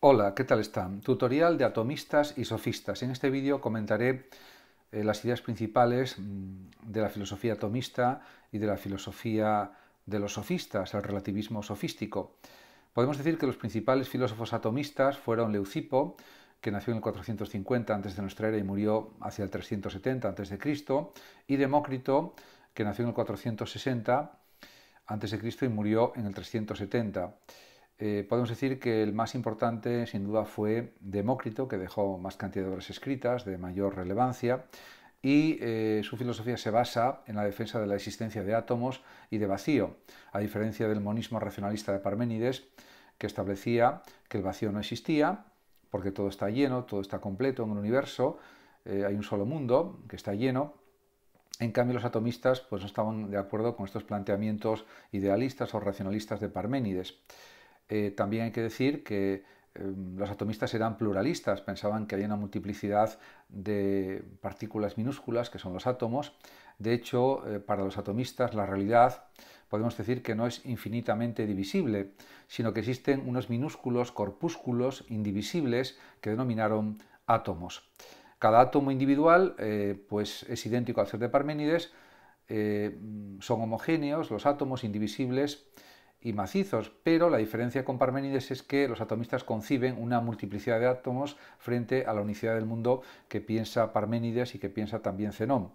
Hola, ¿qué tal están? Tutorial de atomistas y sofistas. En este vídeo comentaré eh, las ideas principales mm, de la filosofía atomista y de la filosofía de los sofistas, el relativismo sofístico. Podemos decir que los principales filósofos atomistas fueron Leucipo, que nació en el 450 antes de nuestra era y murió hacia el 370 antes de Cristo, y Demócrito, que nació en el 460 antes de Cristo y murió en el 370. Eh, podemos decir que el más importante sin duda fue Demócrito, que dejó más cantidad de obras escritas de mayor relevancia, y eh, su filosofía se basa en la defensa de la existencia de átomos y de vacío, a diferencia del monismo racionalista de Parménides, que establecía que el vacío no existía, porque todo está lleno, todo está completo en el universo, eh, hay un solo mundo que está lleno. En cambio, los atomistas pues, no estaban de acuerdo con estos planteamientos idealistas o racionalistas de Parménides. Eh, también hay que decir que em, los atomistas eran pluralistas, pensaban que había una multiplicidad de partículas minúsculas, que son los átomos. De hecho, eh, para los atomistas la realidad podemos decir que no es infinitamente divisible, sino que existen unos minúsculos corpúsculos indivisibles que denominaron átomos. Cada átomo individual eh, pues es idéntico al ser de Parménides, son homogéneos los átomos indivisibles y macizos, pero la diferencia con Parménides es que los atomistas conciben una multiplicidad de átomos frente a la unicidad del mundo que piensa Parménides y que piensa también Zenón.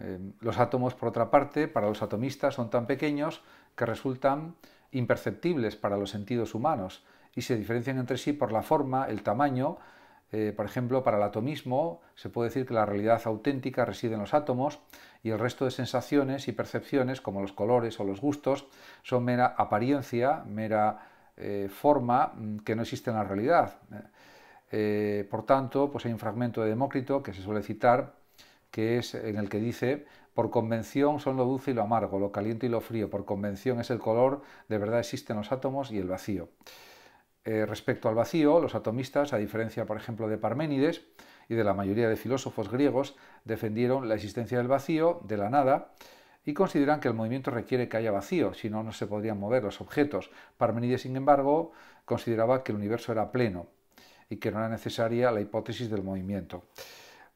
Em, los átomos, por otra parte, para los atomistas son tan pequeños que resultan imperceptibles para los sentidos humanos y se diferencian entre sí por la forma, el tamaño. Eh, por ejemplo, para el atomismo se puede decir que la realidad auténtica reside en los átomos, y el resto de sensaciones y percepciones, como los colores o los gustos, son mera apariencia, mera eh, forma mm, que no existe en la realidad. Eh, por tanto, pues hay un fragmento de Demócrito que se suele citar, que es en el que dice, por convención son lo dulce y lo amargo, lo caliente y lo frío, por convención es el color, de verdad existen los átomos y el vacío. Eh, respecto al vacío, los atomistas, a diferencia, por ejemplo, de Parménides, y de la mayoría de filósofos griegos defendieron la existencia del vacío, de la nada, y consideran que el movimiento requiere que haya vacío, si no, no se podrían mover los objetos. Parmenides, sin embargo, consideraba que el universo era pleno y que no era necesaria la hipótesis del movimiento.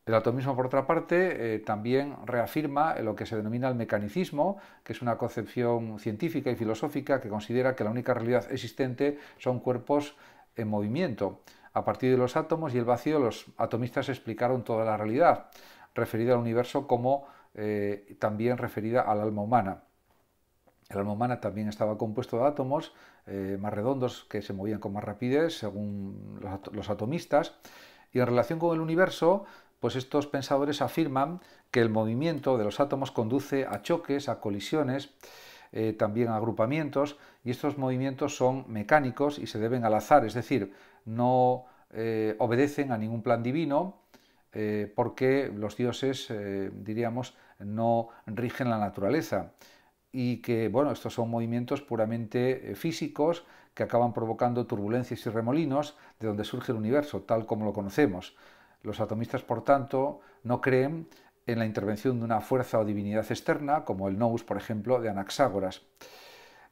El atomismo, por otra parte, eh, también reafirma lo que se denomina el mecanicismo, que es una concepción científica y filosófica que considera que la única realidad existente son cuerpos en movimiento. A partir de los átomos y el vacío, los atomistas explicaron toda la realidad, referida al universo como eh, también referida al alma humana. El alma humana también estaba compuesto de átomos eh, más redondos que se movían con más rapidez, según los, atomistas. Y en relación con el universo, pues estos pensadores afirman que el movimiento de los átomos conduce a choques, a colisiones, eh, también a agrupamientos, y estos movimientos son mecánicos y se deben al azar, es decir, no eh, obedecen a ningún plan divino, eh, porque los dioses, eh, diríamos, no rigen la naturaleza. Y que, bueno, estos son movimientos puramente físicos que acaban provocando turbulencias y remolinos de donde surge el universo, tal como lo conocemos. Los atomistas, por tanto, no creen en la intervención de una fuerza o divinidad externa, como el nous, por ejemplo, de Anaxágoras.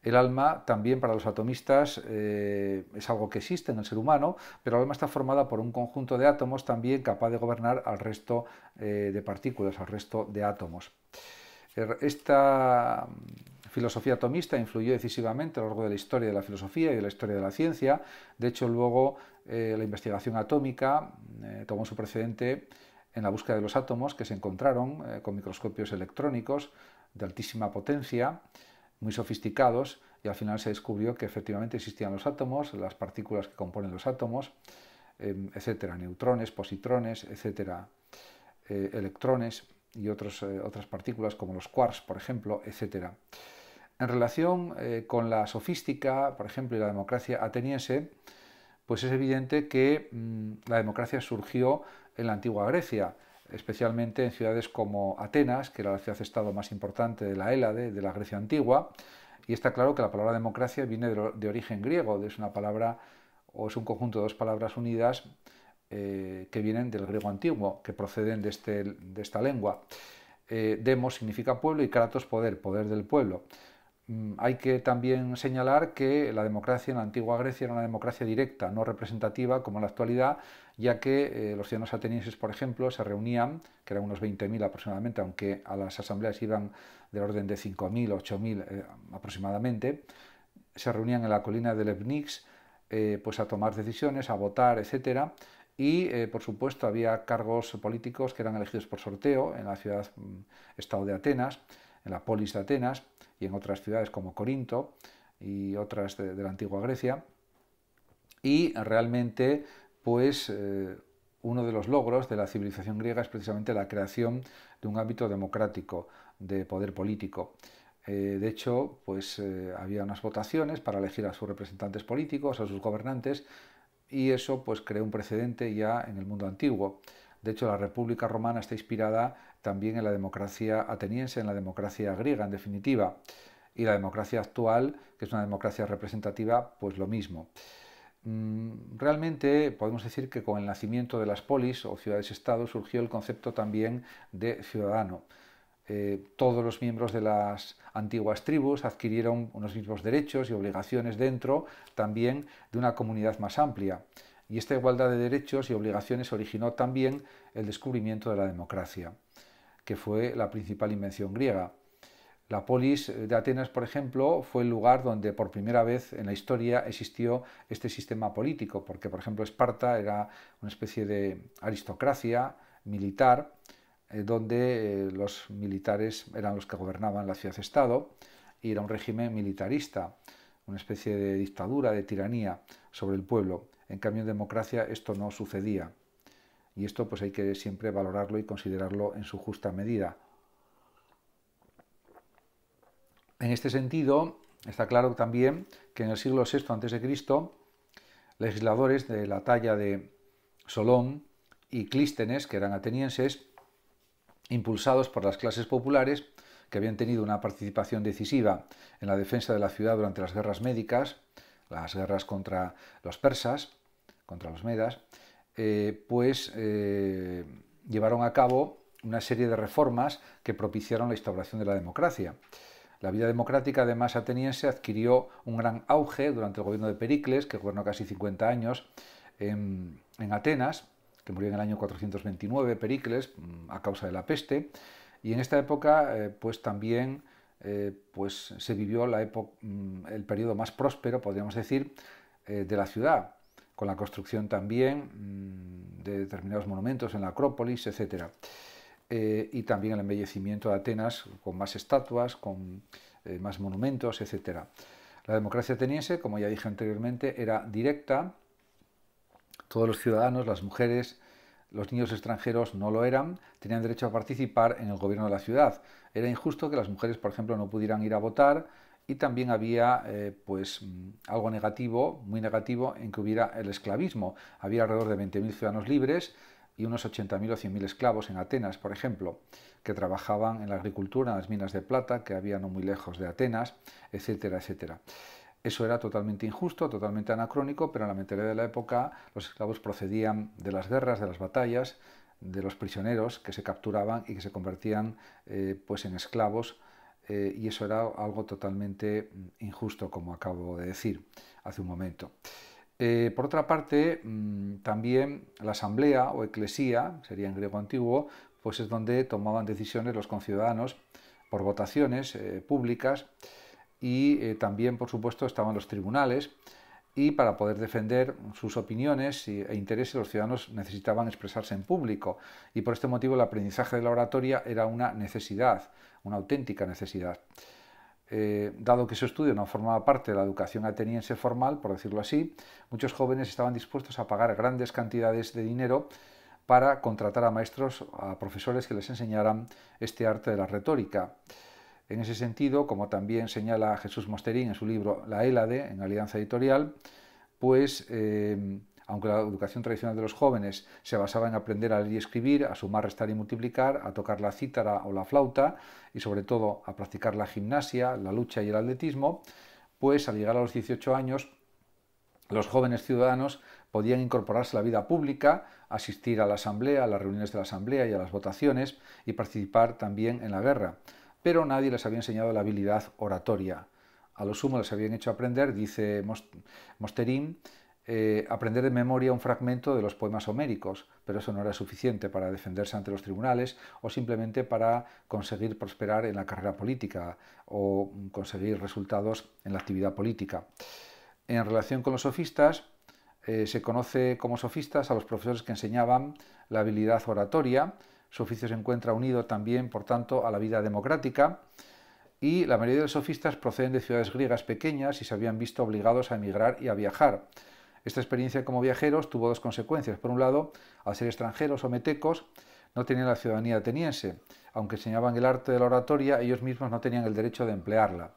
El alma también para los atomistas eh, es algo que existe en el ser humano, pero el alma está formada por un conjunto de átomos también capaz de gobernar al resto eh, de partículas, al resto de átomos. Er, esta mm, filosofía atomista influyó decisivamente a lo largo de la historia de la filosofía y de la historia de la ciencia. De hecho, luego eh, la investigación atómica mm, tomó su precedente en la búsqueda de los átomos que se encontraron con microscopios electrónicos de altísima potencia muy sofisticados y al final se descubrió que efectivamente existían los átomos, las partículas que componen los átomos, em, etcétera, neutrones, positrones, etcétera, eh, electrones y eh, otras partículas como los quarks, por ejemplo, etcétera. En relación eh, con la sofística, por ejemplo, y la democracia ateniense, pues es evidente que mm, la democracia surgió en la antigua Grecia especialmente en ciudades como Atenas, que era la ciudad-estado más importante de la Hélade, de la Grecia antigua, y está claro que la palabra democracia viene de, origen griego, es una palabra o es un conjunto de dos palabras unidas eh, que vienen del griego antiguo, que proceden de, este, esta lengua. Eh, demos significa pueblo y kratos poder, poder del pueblo. Mm, hay que también señalar que la democracia en la antigua Grecia era una democracia directa, no representativa como en la actualidad, ya que eh, los ciudadanos atenienses, por ejemplo, se reunían, que eran unos 20.000 aproximadamente, aunque a las asambleas iban del orden de 5.000, 8.000 eh, aproximadamente, se reunían en la colina de Lebnix eh, pues a tomar decisiones, a votar, etcétera, y por supuesto había cargos políticos que eran elegidos por sorteo en la ciudad mm, estado de Atenas en la polis de Atenas y en otras ciudades como Corinto y otras de, la antigua Grecia. Y realmente, pues, eh, uno de los logros de la civilización griega es precisamente la creación de un ámbito democrático, de poder político. Eh, de hecho, pues eh, había unas votaciones para elegir a sus representantes políticos, a sus gobernantes, y eso pues creó un precedente ya en el mundo antiguo. De hecho, la República Romana está inspirada también en la democracia ateniense, en la democracia griega, en definitiva. Y la democracia actual, que es una democracia representativa, pues lo mismo. Mm, realmente podemos decir que con el nacimiento de las polis o ciudades-estado surgió el concepto también de ciudadano. Eh, todos los miembros de las antiguas tribus adquirieron unos mismos derechos y obligaciones dentro también de una comunidad más amplia. Y esta igualdad de derechos y obligaciones originó también el descubrimiento de la democracia que fue la principal invención griega. La polis de Atenas, por ejemplo, fue el lugar donde por primera vez en la historia existió este sistema político, porque, por ejemplo, Esparta era una especie de aristocracia militar, eh, donde eh, los militares eran los que gobernaban la ciudad-estado, y era un régimen militarista, una especie de dictadura, de tiranía sobre el pueblo. En cambio, en democracia esto no sucedía. Y esto pues hay que siempre valorarlo y considerarlo en su justa medida. En este sentido, está claro también que en el siglo VI a.C., legisladores de la talla de Solón y Clístenes, que eran atenienses, impulsados por las clases populares, que habían tenido una participación decisiva en la defensa de la ciudad durante las guerras médicas, las guerras contra los persas, contra los medas, eh, pues eh, llevaron a cabo una serie de reformas que propiciaron la instauración de la democracia. La vida democrática además ateniense adquirió un gran auge durante el gobierno de Pericles, que gobernó casi 50 años en, Atenas, que murió en el año 429 Pericles mm, a causa de la peste. Y en esta época eh, pues también pues se vivió la mm, el periodo más próspero, podríamos decir, de la ciudad con la construcción también mm, de determinados monumentos en la Acrópolis, etc. Eh, y también el embellecimiento de Atenas con más estatuas, con eh, más monumentos, etc. La democracia ateniense, como ya dije anteriormente, era directa. Todos los ciudadanos, las mujeres, los niños extranjeros no lo eran, tenían derecho a participar en el gobierno de la ciudad. Era injusto que las mujeres, por ejemplo, no pudieran ir a votar y también había eh, pues mm, algo negativo, muy negativo, en que hubiera el esclavismo. Había alrededor de 20.000 ciudadanos libres y unos 80.000 o 100.000 esclavos en Atenas, por ejemplo, que trabajaban en la agricultura, en las minas de plata, que había no muy lejos de Atenas, etcétera, etcétera. Eso era totalmente injusto, totalmente anacrónico, pero en la mentalidad de la época los esclavos procedían de las guerras, de las batallas, de los prisioneros que se capturaban y que se convertían eh, pues en esclavos eh, y eso era algo totalmente injusto, como acabo de decir hace un momento. Eh, por otra parte, mm, también la asamblea o eclesía, sería en griego antiguo, pues es donde tomaban decisiones los conciudadanos por votaciones eh, públicas y también, por supuesto, estaban los tribunales, y para poder defender sus opiniones e intereses los ciudadanos necesitaban expresarse en público y por este motivo el aprendizaje de la oratoria era una necesidad, una auténtica necesidad. Eh, dado que su estudio no formaba parte de la educación ateniense formal, por decirlo así, muchos jóvenes estaban dispuestos a pagar grandes cantidades de dinero para contratar a maestros, a profesores que les enseñaran este arte de la retórica. En ese sentido, como también señala Jesús Mosterín en su libro La Hélade, en Alianza Editorial, pues em, aunque la educación tradicional de los jóvenes se basaba en aprender a leer y escribir, a sumar, restar y multiplicar, a tocar la cítara o la flauta y sobre todo a practicar la gimnasia, la lucha y el atletismo, pues al llegar a los 18 años los jóvenes ciudadanos podían incorporarse a la vida pública, asistir a la asamblea, a las reuniones de la asamblea y a las votaciones y participar también en la guerra pero nadie les había enseñado la habilidad oratoria. A lo sumo les habían hecho aprender, dice Mosterín, eh, aprender de memoria un fragmento de los poemas homéricos, pero eso no era suficiente para defenderse ante los tribunales o simplemente para conseguir prosperar en la carrera política o conseguir resultados en la actividad política. En relación con los sofistas, eh, se conoce como sofistas a los profesores que enseñaban la habilidad oratoria, su oficio se encuentra unido también, por tanto, a la vida democrática, y la mayoría de los sofistas proceden de ciudades griegas pequeñas y se habían visto obligados a emigrar y a viajar. Esta experiencia como viajeros tuvo dos consecuencias. Por un lado, al ser extranjeros o metecos, no tenían la ciudadanía ateniense. Aunque enseñaban el arte de la oratoria, ellos mismos no tenían el derecho de emplearla.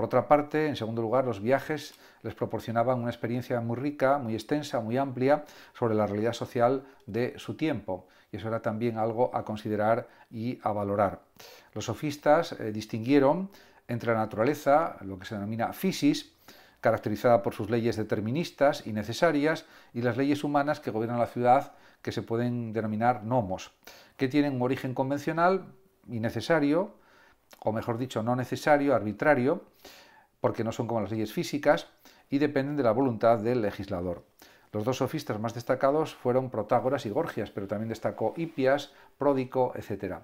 Por otra parte, en segundo lugar, los viajes les proporcionaban una experiencia muy rica, muy extensa, muy amplia sobre la realidad social de su tiempo. Y eso era también algo a considerar y a valorar. Los sofistas eh, distinguieron entre la naturaleza, lo que se denomina fisis, caracterizada por sus leyes deterministas y necesarias, y las leyes humanas que gobiernan la ciudad, que se pueden denominar nomos, que tienen un origen convencional y necesario, o mejor dicho, no necesario, arbitrario, porque no son como las leyes físicas y dependen de la voluntad del legislador. Los dos sofistas más destacados fueron Protágoras y Gorgias, pero también destacó Hipias, Pródico, etc.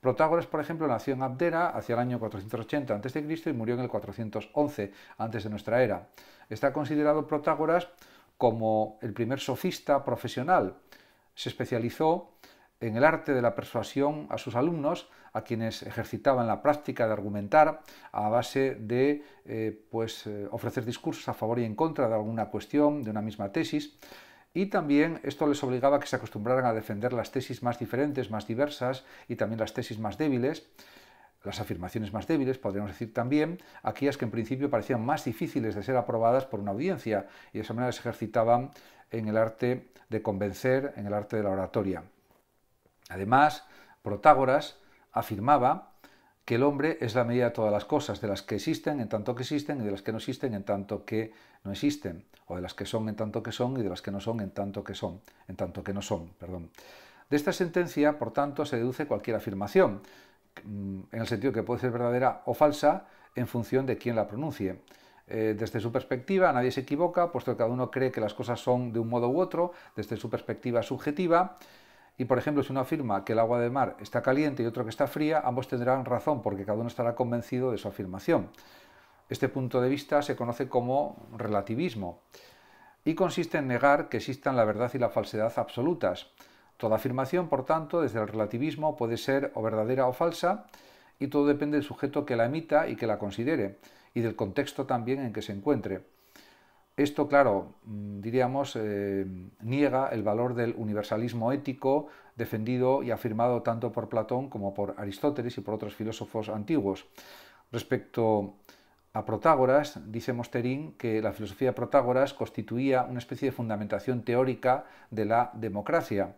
Protágoras, por ejemplo, nació en Abdera hacia el año 480 a.C. y murió en el 411 antes de nuestra era. Está considerado Protágoras como el primer sofista profesional. Se especializó en el arte de la persuasión a sus alumnos, a quienes ejercitaban la práctica de argumentar a base de eh, pues, eh, ofrecer discursos a favor y en contra de alguna cuestión, de una misma tesis. Y también esto les obligaba a que se acostumbraran a defender las tesis más diferentes, más diversas y también las tesis más débiles las afirmaciones más débiles, podríamos decir también, aquellas que en principio parecían más difíciles de ser aprobadas por una audiencia y de esa manera se ejercitaban en el arte de convencer, en el arte de la oratoria. Además, Protágoras afirmaba que el hombre es la medida de todas las cosas, de las que existen en tanto que existen y de las que no existen en tanto que no existen, o de las que son en tanto que son y de las que no son en tanto que son, en tanto que no son, perdón. De esta sentencia, por tanto, se deduce cualquier afirmación, mm, en el sentido que puede ser verdadera o falsa en función de quién la pronuncie. Eh, desde su perspectiva, nadie se equivoca, puesto que cada uno cree que las cosas son de un modo u otro, desde su perspectiva subjetiva, y, por ejemplo, si uno afirma que el agua de mar está caliente y otro que está fría, ambos tendrán razón porque cada uno estará convencido de su afirmación. Este punto de vista se conoce como relativismo y consiste en negar que existan la verdad y la falsedad absolutas. Toda afirmación, por tanto, desde el relativismo puede ser o verdadera o falsa y todo depende del sujeto que la emita y que la considere y del contexto también en que se encuentre. Esto, claro, mm, diríamos, eh, niega el valor del universalismo ético defendido y afirmado tanto por Platón como por Aristóteles y por otros filósofos antiguos. Respecto a Protágoras, dice Mosterín que la filosofía de Protágoras constituía una especie de fundamentación teórica de la democracia.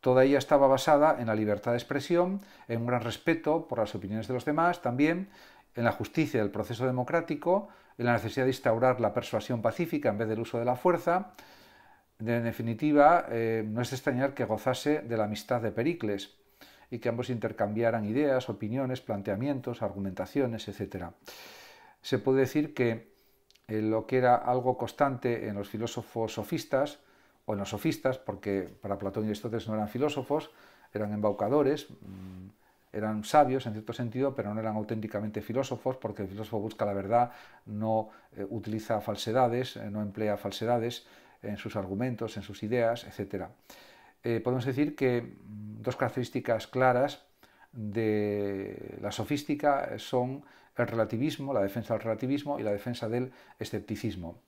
Toda ella estaba basada en la libertad de expresión, en un gran respeto por las opiniones de los demás, también en la justicia del proceso democrático, en la necesidad de instaurar la persuasión pacífica en vez del uso de la fuerza. En definitiva, eh, no es de extrañar que gozase de la amistad de Pericles y que ambos intercambiaran ideas, opiniones, planteamientos, argumentaciones, etc. Se puede decir que eh, lo que era algo constante en los filósofos sofistas, o en los sofistas, porque para Platón y Aristóteles no eran filósofos, eran embaucadores, mm, eran sabios en cierto sentido, pero no eran auténticamente filósofos, porque el filósofo busca la verdad, no eh, utiliza falsedades, eh, no emplea falsedades en sus argumentos, en sus ideas, etc. Eh, podemos decir que mm, dos características claras de la sofística son el relativismo, la defensa del relativismo y la defensa del escepticismo.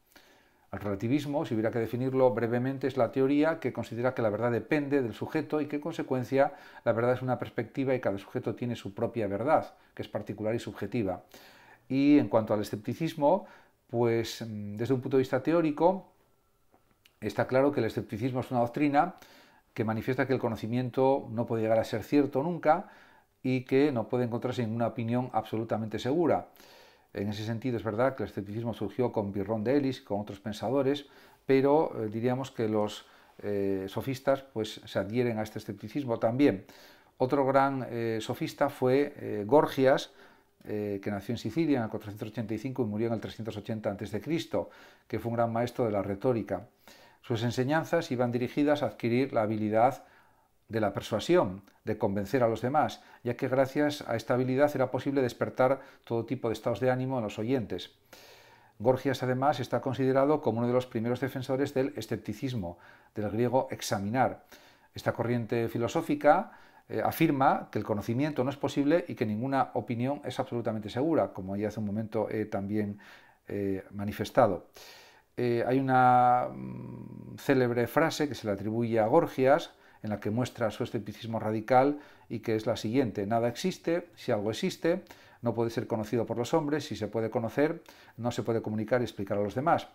El relativismo, si hubiera que definirlo brevemente, es la teoría que considera que la verdad depende del sujeto y que, en consecuencia, la verdad es una perspectiva y cada sujeto tiene su propia verdad, que es particular y subjetiva. Y en cuanto al escepticismo, pues mm, desde un punto de vista teórico, está claro que el escepticismo es una doctrina que manifiesta que el conocimiento no puede llegar a ser cierto nunca y que no puede encontrarse en una opinión absolutamente segura. En ese sentido es verdad que el escepticismo surgió con Pirrón de Elis, con otros pensadores, pero eh, diríamos que los eh, sofistas pues, se adhieren a este escepticismo también. Otro gran eh, sofista fue Gorgias, que nació en Sicilia en el 485 y murió en el 380 a.C., que fue un gran maestro de la retórica. Sus enseñanzas iban dirigidas a adquirir la habilidad de la persuasión, de convencer a los demás, ya que gracias a esta habilidad era posible despertar todo tipo de estados de ánimo en los oyentes. Gorgias además está considerado como uno de los primeros defensores del escepticismo, del griego examinar. Esta corriente filosófica eh, afirma que el conocimiento no es posible y que ninguna opinión es absolutamente segura, como ya hace un momento he también eh, manifestado. Eh, hay una mm, célebre frase que se le atribuye a Gorgias, en la que muestra su escepticismo radical y que es la siguiente. Nada existe, si algo existe, no puede ser conocido por los hombres, si se puede conocer, no se puede comunicar y explicar a los demás.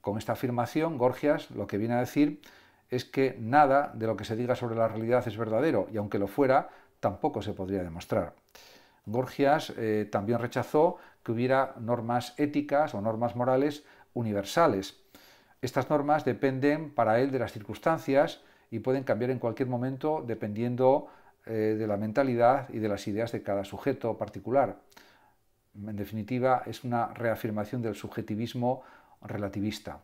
Con esta afirmación, Gorgias lo que viene a decir es que nada de lo que se diga sobre la realidad es verdadero, y aunque lo fuera, tampoco se podría demostrar. Gorgias eh, también rechazó que hubiera normas éticas o normas morales universales. Estas normas dependen para él de las circunstancias y pueden cambiar en cualquier momento dependiendo eh, de la mentalidad y de las ideas de cada sujeto particular. En definitiva, es una reafirmación del subjetivismo relativista.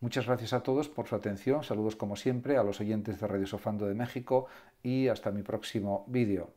Muchas gracias a todos por su atención, saludos como siempre a los oyentes de Radio Sofando de México y hasta mi próximo vídeo.